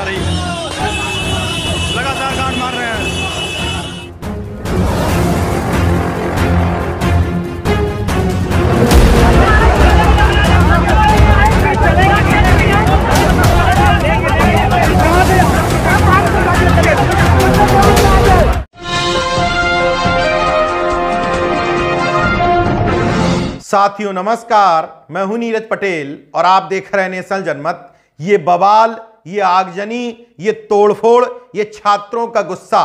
जा रही है लगातार गांड मार रहे हैं साथियों नमस्कार मैं हूं नीरज पटेल और आप देख रहे हैं नेशनल जनमत ये बवाल ये आगजनी ये तोड़फोड़ ये छात्रों का गुस्सा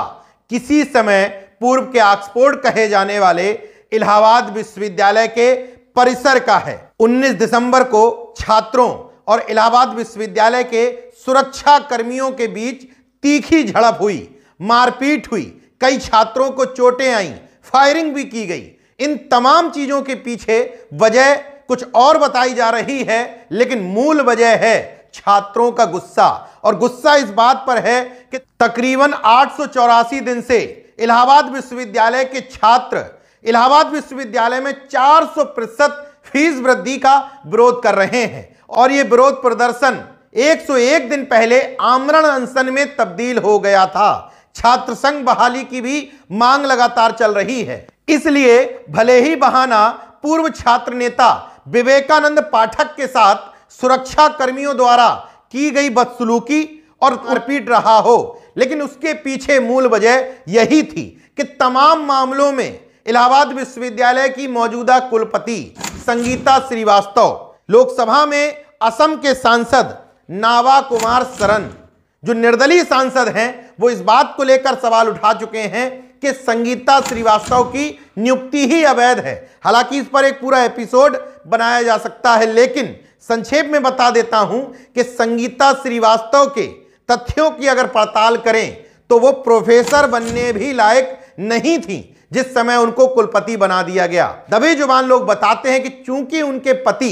किसी समय पूर्व के ऑक्सफोर्ड कहे जाने वाले इलाहाबाद विश्वविद्यालय के परिसर का है 19 दिसंबर को छात्रों और इलाहाबाद विश्वविद्यालय के सुरक्षा कर्मियों के बीच तीखी झड़प हुई मारपीट हुई कई छात्रों को चोटें आईं फायरिंग भी की गई इन तमाम चीजों के पीछे वजह कुछ और बताई जा रही है लेकिन मूल वजह है छात्रों का गुस्सा और गुस्सा इस बात पर है कि तकरीबन आठ दिन से इलाहाबाद विश्वविद्यालय के छात्र इलाहाबाद विश्वविद्यालय में 400 प्रतिशत फीस वृद्धि का विरोध कर रहे हैं और यह विरोध प्रदर्शन 101 दिन पहले आमरण अनशन में तब्दील हो गया था छात्र संघ बहाली की भी मांग लगातार चल रही है इसलिए भले ही बहाना पूर्व छात्र नेता विवेकानंद पाठक के साथ सुरक्षा कर्मियों द्वारा की गई बदसलूकी और रिपीट रहा हो लेकिन उसके पीछे मूल वजह यही थी कि तमाम मामलों में इलाहाबाद विश्वविद्यालय की मौजूदा कुलपति संगीता श्रीवास्तव लोकसभा में असम के सांसद नावा कुमार सरन जो निर्दलीय सांसद हैं वो इस बात को लेकर सवाल उठा चुके हैं कि संगीता श्रीवास्तव की नियुक्ति ही अवैध है हालांकि इस पर एक पूरा एपिसोड बनाया जा सकता है लेकिन संक्षेप में बता देता हूं कि संगीता श्रीवास्तव के तथ्यों की अगर पड़ताल करें तो वो प्रोफेसर बनने भी लायक नहीं थी जिस समय उनको कुलपति बना दिया गया दबे जुबान लोग बताते हैं कि चूंकि उनके पति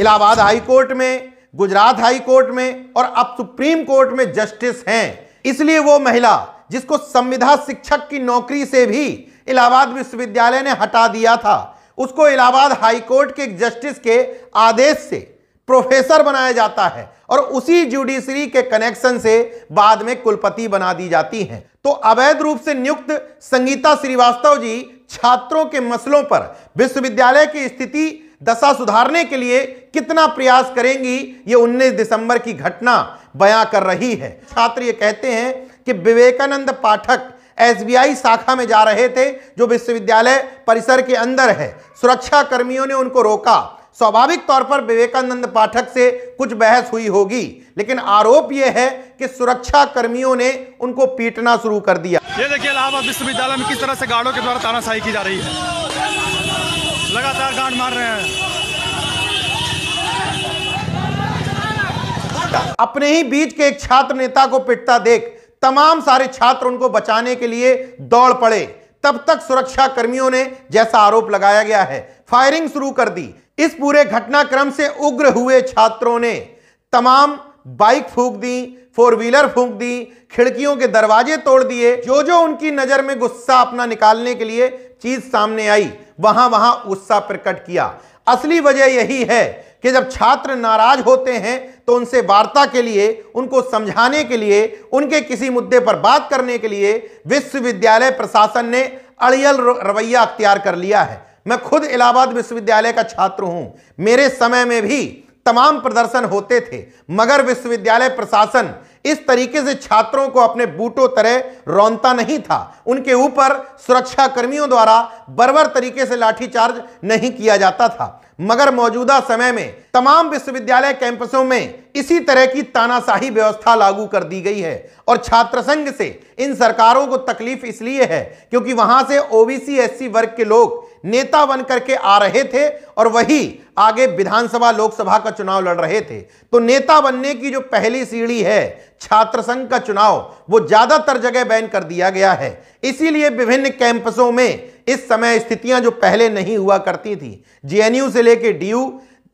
इलाहाबाद हाई कोर्ट में गुजरात हाई कोर्ट में और अब सुप्रीम कोर्ट में जस्टिस हैं इसलिए वो महिला जिसको संविधा शिक्षक की नौकरी से भी इलाहाबाद विश्वविद्यालय ने हटा दिया था उसको इलाहाबाद हाईकोर्ट के जस्टिस के आदेश से प्रोफेसर बनाया जाता है और उसी जुडिशरी के कनेक्शन से बाद में कुलपति बना दी जाती हैं तो अवैध रूप से नियुक्त संगीता श्रीवास्तव जी छात्रों के मसलों पर विश्वविद्यालय की स्थिति दशा सुधारने के लिए कितना प्रयास करेंगी ये 19 दिसंबर की घटना बयां कर रही है छात्र ये कहते हैं कि विवेकानंद पाठक एसबीआई शाखा में जा रहे थे जो विश्वविद्यालय परिसर के अंदर है सुरक्षा कर्मियों ने उनको रोका स्वाभाविक तौर पर विवेकानंद पाठक से कुछ बहस हुई होगी लेकिन आरोप यह है कि सुरक्षा कर्मियों ने उनको पीटना शुरू कर दिया ये देखिए इलाहाबाद विश्वविद्यालय में किस तरह से गार्डों के द्वारा तानाशाही की जा रही है लगातार गार्ड मार रहे हैं अपने ही बीच के एक छात्र नेता को पिटता देख तमाम सारे छात्र उनको बचाने के लिए दौड़ पड़े तब तक सुरक्षा कर्मियों ने जैसा आरोप लगाया गया है फायरिंग शुरू कर दी इस पूरे घटनाक्रम से उग्र हुए छात्रों ने तमाम बाइक फूक दी फोर व्हीलर फूंक दी खिड़कियों के दरवाजे तोड़ दिए जो जो उनकी नजर में गुस्सा अपना निकालने के लिए चीज सामने आई वहां वहां गुस्सा प्रकट किया असली वजह यही है कि जब छात्र नाराज होते हैं तो उनसे वार्ता के लिए उनको समझाने के लिए उनके किसी मुद्दे पर बात करने के लिए विश्वविद्यालय प्रशासन ने अड़ियल रवैया अख्तियार कर लिया है मैं खुद इलाहाबाद विश्वविद्यालय का छात्र हूं मेरे समय में भी तमाम प्रदर्शन होते थे मगर विश्वविद्यालय प्रशासन इस तरीके से छात्रों को अपने बूटों तरह रौनता नहीं था उनके ऊपर सुरक्षा कर्मियों द्वारा बर्बर तरीके से लाठीचार्ज नहीं किया जाता था मगर मौजूदा समय में तमाम विश्वविद्यालय कैंपसों में इसी तरह की तानाशाही व्यवस्था लागू कर दी गई है और छात्र संघ से इन सरकारों को तकलीफ इसलिए है क्योंकि वहां से ओबीसी एससी वर्ग के लोग नेता बन करके आ रहे थे और वही आगे विधानसभा लोकसभा का चुनाव लड़ रहे थे तो नेता बनने की जो पहली सीढ़ी है छात्र संघ का चुनाव वो ज्यादातर जगह बैन कर दिया गया है इसीलिए विभिन्न कैंपसों में इस समय स्थितियां जो पहले नहीं हुआ करती थी जेएनयू से लेकर डीयू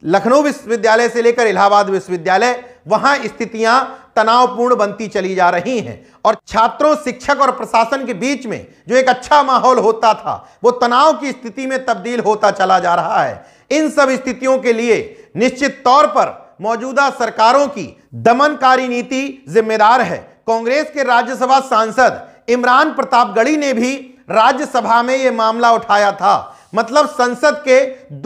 लखनऊ विश्वविद्यालय से लेकर इलाहाबाद विश्वविद्यालय वहां स्थितियां तनावपूर्ण बनती चली जा रही हैं और छात्रों शिक्षक और प्रशासन के बीच में जो एक अच्छा माहौल होता था वो तनाव की स्थिति में तब्दील होता चला जा रहा है इन सब स्थितियों के लिए निश्चित तौर पर मौजूदा सरकारों की दमनकारी नीति जिम्मेदार है कांग्रेस के राज्यसभा सांसद इमरान प्रतापगढ़ी ने भी राज्यसभा में यह मामला उठाया था मतलब संसद के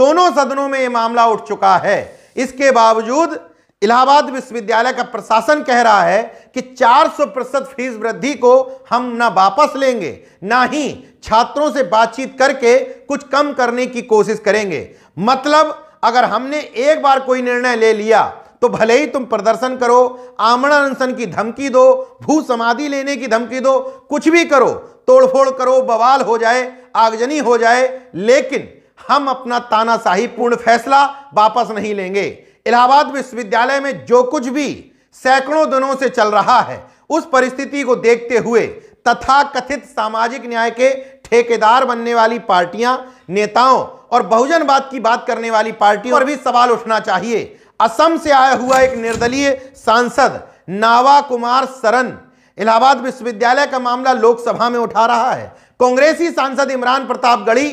दोनों सदनों में यह मामला उठ चुका है इसके बावजूद इलाहाबाद विश्वविद्यालय का प्रशासन कह रहा है कि 400 प्रतिशत फीस वृद्धि को हम ना वापस लेंगे ना ही छात्रों से बातचीत करके कुछ कम करने की कोशिश करेंगे मतलब अगर हमने एक बार कोई निर्णय ले लिया तो भले ही तुम प्रदर्शन करो आमण अनशन की धमकी दो भू समाधि लेने की धमकी दो कुछ भी करो तोड़फोड़ करो बवाल हो जाए आगजनी हो जाए लेकिन हम अपना तानाशाही पूर्ण फैसला वापस नहीं लेंगे इलाहाबाद विश्वविद्यालय में जो कुछ भी सैकड़ों दिनों से चल रहा है उस परिस्थिति को देखते हुए तथा कथित सामाजिक न्याय के ठेकेदार बनने वाली पार्टियां नेताओं और बहुजन बात की बात करने वाली पार्टियों पर भी सवाल उठना चाहिए असम से आया हुआ एक निर्दलीय सांसद नावा कुमार सरन इलाहाबाद विश्वविद्यालय का मामला लोकसभा में उठा रहा है कांग्रेसी सांसद इमरान प्रताप गढ़ी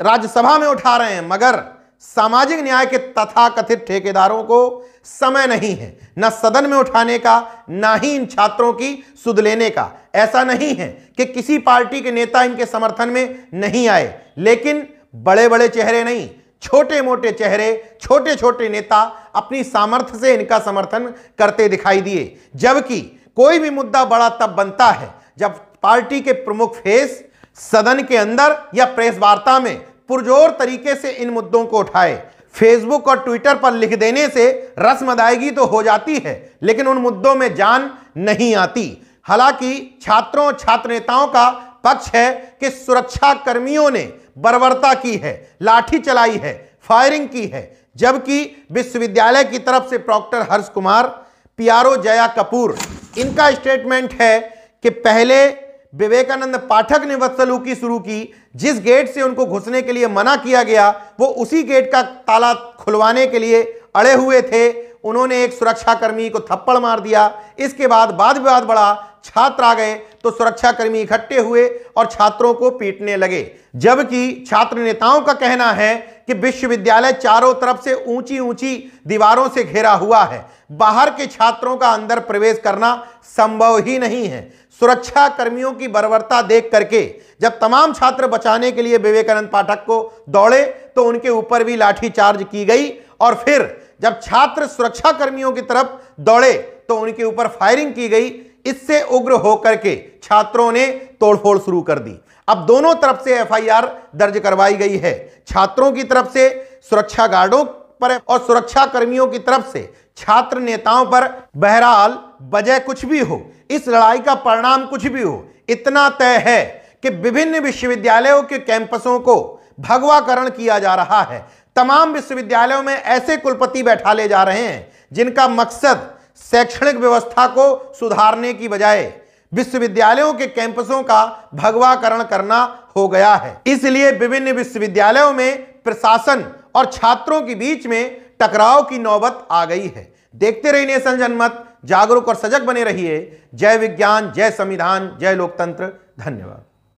राज्यसभा में उठा रहे हैं मगर सामाजिक न्याय के तथाकथित ठेकेदारों को समय नहीं है न सदन में उठाने का ना ही इन छात्रों की सुध लेने का ऐसा नहीं है कि किसी पार्टी के नेता इनके समर्थन में नहीं आए लेकिन बड़े बड़े चेहरे नहीं छोटे मोटे चेहरे छोटे छोटे नेता अपनी सामर्थ्य से इनका समर्थन करते दिखाई दिए जबकि कोई भी मुद्दा बड़ा तब बनता है जब पार्टी के प्रमुख फेस सदन के अंदर या प्रेस वार्ता में पुरजोर तरीके से इन मुद्दों को उठाए फेसबुक और ट्विटर पर लिख देने से रस्म अदायगी तो हो जाती है लेकिन उन मुद्दों में जान नहीं आती हालांकि छात्रों छात्र नेताओं का पक्ष है कि सुरक्षा कर्मियों ने बर्बरता की है लाठी चलाई है फायरिंग की है जबकि विश्वविद्यालय की तरफ से प्रॉक्टर हर्ष कुमार पीआरओ जया कपूर इनका स्टेटमेंट है कि पहले विवेकानंद पाठक ने बदसलूकी शुरू की जिस गेट से उनको घुसने के लिए मना किया गया वो उसी गेट का ताला खुलवाने के लिए अड़े हुए थे उन्होंने एक सुरक्षाकर्मी को थप्पड़ मार दिया इसके बाद वाद विवाद बढ़ा छात्र आ गए तो सुरक्षाकर्मी इकट्ठे हुए और छात्रों को पीटने लगे जबकि छात्र नेताओं का कहना है कि विश्वविद्यालय चारों तरफ से ऊंची ऊंची दीवारों से घेरा हुआ है बाहर के छात्रों का अंदर प्रवेश करना संभव ही नहीं है सुरक्षा कर्मियों की बर्बरता देख करके जब तमाम छात्र बचाने के लिए विवेकानंद पाठक को दौड़े तो उनके ऊपर भी लाठीचार्ज की गई और फिर जब छात्र सुरक्षा कर्मियों की तरफ दौड़े तो उनके ऊपर फायरिंग की गई इससे उग्र होकर के छात्रों ने तोड़फोड़ शुरू कर दी अब दोनों तरफ से एफआईआर दर्ज करवाई गई है छात्रों की तरफ से सुरक्षा गार्डों पर और सुरक्षा कर्मियों की तरफ से छात्र नेताओं पर बहरहाल वजह कुछ भी हो इस लड़ाई का परिणाम कुछ भी हो इतना तय है कि विभिन्न विश्वविद्यालयों के कैंपसों को भगवाकरण किया जा रहा है तमाम विश्वविद्यालयों में ऐसे कुलपति बैठा ले जा रहे हैं जिनका मकसद शैक्षणिक व्यवस्था को सुधारने की बजाय विश्वविद्यालयों के कैंपसों का भगवाकरण करना हो गया है इसलिए विभिन्न विश्वविद्यालयों में प्रशासन और छात्रों के बीच में टकराव की नौबत आ गई है देखते रहिए नेशन जनमत जागरूक और सजग बने रहिए जय विज्ञान जय संविधान जय लोकतंत्र धन्यवाद